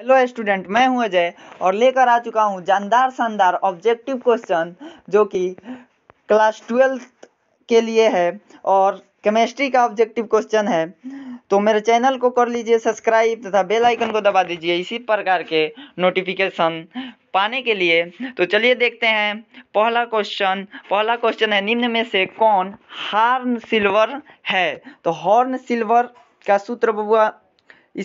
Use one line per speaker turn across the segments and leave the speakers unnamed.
Hello student मैं हूं अजय और लेकर आ चुका हूं जानदार शानदार ऑब्जेक्टिव क्वेश्चन जो कि क्लास ट्वेल्थ के लिए है और केमिस्ट्री का ऑब्जेक्टिव क्वेश्चन है तो मेरे चैनल को कर लीजिए सब्सक्राइब तथा बेल आइकन को दबा दीजिए इसी प्रकार के नोटिफिकेशन पाने के लिए तो चलिए देखते हैं पहला क्वेश्चन पहला क्वेश्चन है निम्न में से कौन हॉर्न सिल्वर है तो हॉर्न सिल्वर का सूत्र बबुआ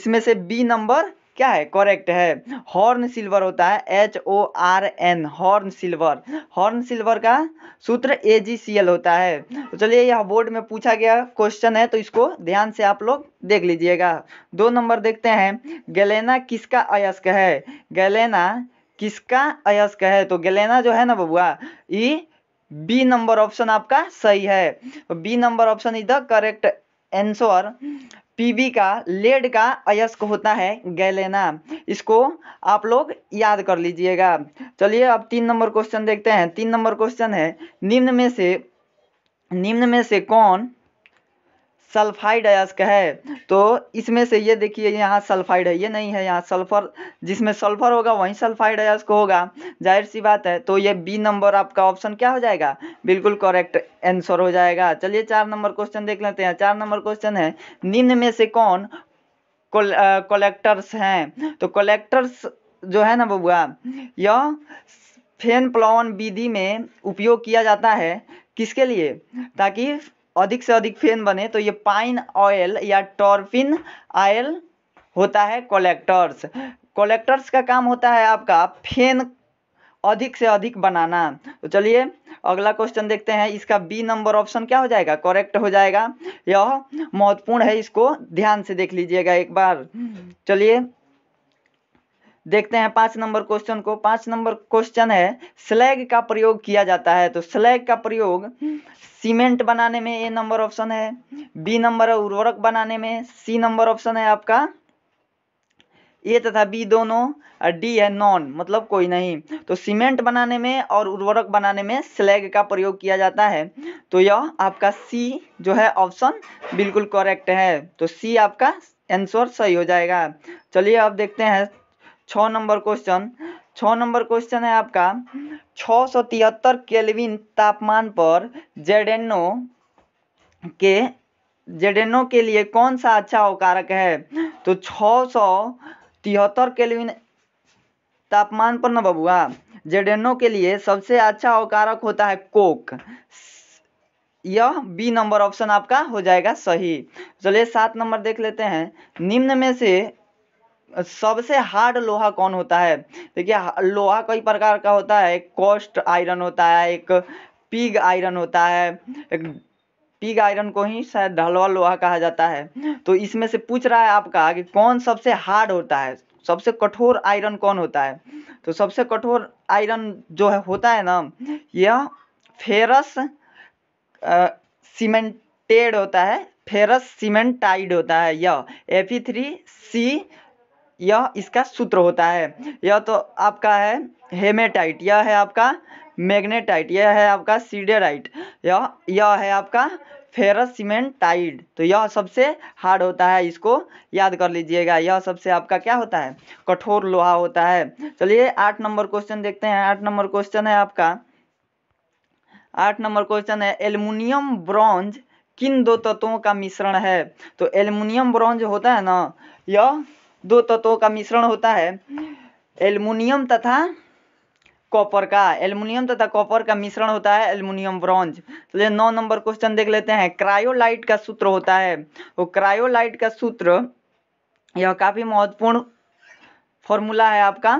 इसमें से बी नंबर क्या है करेक्ट है हॉर्न सिल्वर होता है H O R N horn silver horn silver का सूत्र ए जी सी एल होता है तो चलिए यह बोर्ड में पूछा गया क्वेश्चन है तो इसको ध्यान से आप लोग देख लीजिएगा दो नंबर देखते हैं गलेना किसका अयस्क है गलेना किसका अयस्क है तो गलेना जो है ना बबुआ ये बी नंबर ऑप्शन आपका सही है B number option is the correct answer P B lead e का अयस्क होता है गैलेना इसको आप लोग याद कर लीजिएगा चलिए अब तीन नंबर क्वेश्चन देखते हैं तीन नंबर क्वेश्चन है निम्न में से निम्न में से कौन सल्फाइड अयस्क है तो इसमें से ये देखिए यहाँ सल्फाइड है ये नहीं है यहाँ सल्फर जिसमें सल्फर होगा वहीं सल्फाइड अयस्क होगा जाहिर सी बात है तो ये बी नंबर आपका ऑप्शन क्या हो जाएगा बिल्कुल करेक्ट आंसर हो जाएगा चलिए चार नंबर क्वेश्चन देख लेते हैं चार नंबर क्वेश्चन है निम्न में से कौन कलेक्टर्स हैं तो कलेक्टर्स जो है ना बबुआ यह फेन प्लावन विधि में उपयोग किया जाता है किसके लिए ताकि अधिक से अधिक फेन बने तो ये पाइन ऑयल या टॉर्फिन ऑयल होता है कलेक्टर्स कलेक्टर्स का काम होता है आपका फेन अधिक से अधिक बनाना तो चलिए अगला क्वेश्चन देखते हैं इसका बी नंबर ऑप्शन क्या हो जाएगा करेक्ट हो जाएगा यह महत्वपूर्ण है इसको ध्यान से देख लीजिएगा एक बार चलिए देखते हैं पांच नंबर क्वेश्चन को पांच नंबर क्वेश्चन है स्लैग का प्रयोग किया जाता है तो स्लैग का प्रयोग हम्म। सीमेंट बनाने में ए नंबर ऑप्शन है बी नंबर है उर्वरक बनाने में सी नंबर ऑप्शन है आपका ए तथा बी दोनों और डी है नॉन मतलब कोई नहीं तो सीमेंट बनाने में और उर्वरक बनाने में स्लैग का प्रयोग किया जाता है तो यह आपका सी जो है ऑप्शन बिल्कुल करेक्ट है तो सी आपका आंसर सही हो जाएगा चलिए अब देखते हैं छ नंबर क्वेश्चन छ नंबर क्वेश्चन है आपका छ सौ तिहत्तर केलविन तापमान पर जेडेनो के जेडेनो के लिए कौन सा अच्छा अवकारक है तो छ सौ तिहत्तर केलविन तापमान पर न बबुआ हाँ। जेडेनो के लिए सबसे अच्छा अवकारक होता है कोक यह बी नंबर ऑप्शन आपका हो जाएगा सही चलिए सात नंबर देख लेते हैं निम्न में से सबसे हार्ड लोहा कौन होता है देखिए लोहा कई प्रकार का होता है एक कॉस्ट आयरन होता है एक पिग आयरन होता है एक पिग आयरन को ही शायद ढलवा लोहा कहा जाता है तो इसमें से पूछ रहा है आपका कि कौन सबसे हार्ड होता है सबसे कठोर आयरन कौन होता है तो सबसे कठोर आयरन जो है होता है ना यह फेरस सीमेंटेड होता है फेरस सीमेंटाइड होता है यह एफ थ्री सी यह इसका सूत्र होता है यह तो आपका है हेमेटाइट यह है आपका मैग्नेटाइट यह है आपका सीडेराइट यह यह है आपका फेरस सीमेंटाइड तो यह सबसे हार्ड होता है इसको याद कर लीजिएगा यह सबसे आपका क्या होता है कठोर लोहा होता है चलिए आठ नंबर क्वेश्चन देखते हैं आठ नंबर क्वेश्चन है आपका आठ नंबर क्वेश्चन है एल्युमिनियम ब्रॉन्ज किन दो तत्वों का मिश्रण है तो एल्युमिनियम ब्रॉन्ज होता है ना यह दो तत्वों का मिश्रण होता है एल्युमिनियम तथा कॉपर का एल्युमिनियम तथा कॉपर का मिश्रण होता है एल्युमिनियम ब्रॉन्ज तो ये नौ नंबर क्वेश्चन देख लेते हैं क्रायोलाइट का सूत्र होता है वो तो क्रायोलाइट का सूत्र यह काफ़ी महत्वपूर्ण फॉर्मूला है आपका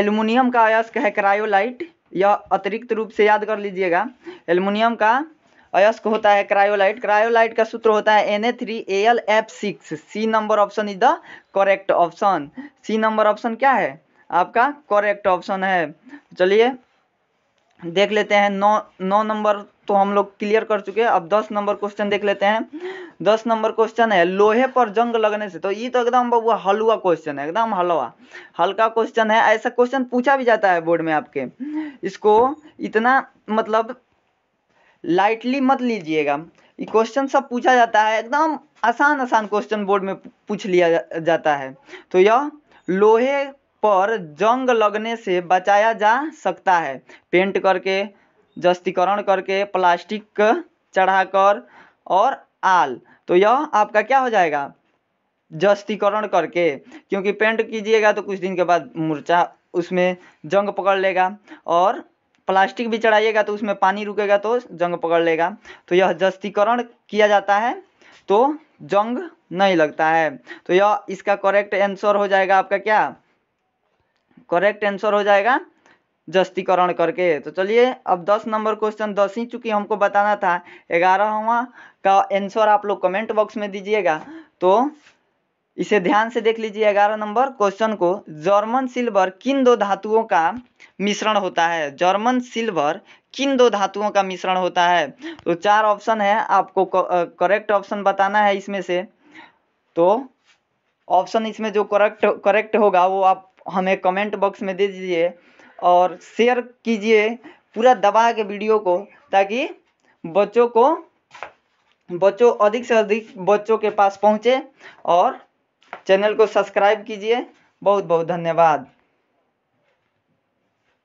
एल्युमिनियम का अयस्क है क्रायोलाइट यह अतिरिक्त रूप से याद कर लीजिएगा एल्युमिनियम का अयस्क होता है क्रायोलाइट क्रायोलाइट का सूत्र होता है N A three A L F six C number option is the correct option C number option क्या है आपका करेक्ट ऑप्शन है चलिए देख लेते हैं नौ नौ नंबर तो हम लोग क्लियर कर चुके हैं अब दस नंबर क्वेश्चन देख लेते हैं दस नंबर क्वेश्चन है लोहे पर जंग लगने से तो ये तो एकदम बबुआ हलवा क्वेश्चन है एकदम हलवा हल्का क्वेश्चन है ऐसा क्वेश्चन पूछा भी जाता है बोर्ड में आपके इसको इतना मतलब लाइटली मत लीजिएगा ये क्वेश्चन सब पूछा जाता है एकदम आसान आसान क्वेश्चन बोर्ड में पूछ लिया जाता है तो यह लोहे पर जंग लगने से बचाया जा सकता है पेंट करके जस्तीकरण करके प्लास्टिक चढ़ाकर और आल तो यह आपका क्या हो जाएगा जस्तीकरण करके क्योंकि पेंट कीजिएगा तो कुछ दिन के बाद मुरचा उसमें जंग पकड़ लेगा और प्लास्टिक भी चढ़ाइएगा तो उसमें पानी रुकेगा तो जंग पकड़ लेगा तो यह जस्तीकरण किया जाता है तो जंग नहीं लगता है तो यह इसका करेक्ट आंसर हो जाएगा आपका क्या करेक्ट आंसर हो जाएगा जस्तीकरण करके तो चलिए अब दस नंबर क्वेश्चन दस ही चूंकि हमको बताना था ग्यारहवा का आंसर आप लोग कमेंट बॉक्स में दीजिएगा तो इसे ध्यान से देख लीजिए ग्यारह नंबर क्वेश्चन को जर्मन सिल्वर किन दो धातुओं का मिश्रण होता है जर्मन सिल्वर किन दो धातुओं का मिश्रण होता है तो चार ऑप्शन है आपको करेक्ट ऑप्शन बताना है इसमें से तो ऑप्शन इसमें जो करेक्ट करेक्ट होगा वो आप हमें कमेंट बॉक्स में दे दीजिए और शेयर कीजिए पूरा दबा के वीडियो को ताकि बच्चों को बच्चों अधिक से अधिक बच्चों के पास पहुँचे और चैनल को सब्सक्राइब कीजिए बहुत बहुत धन्यवाद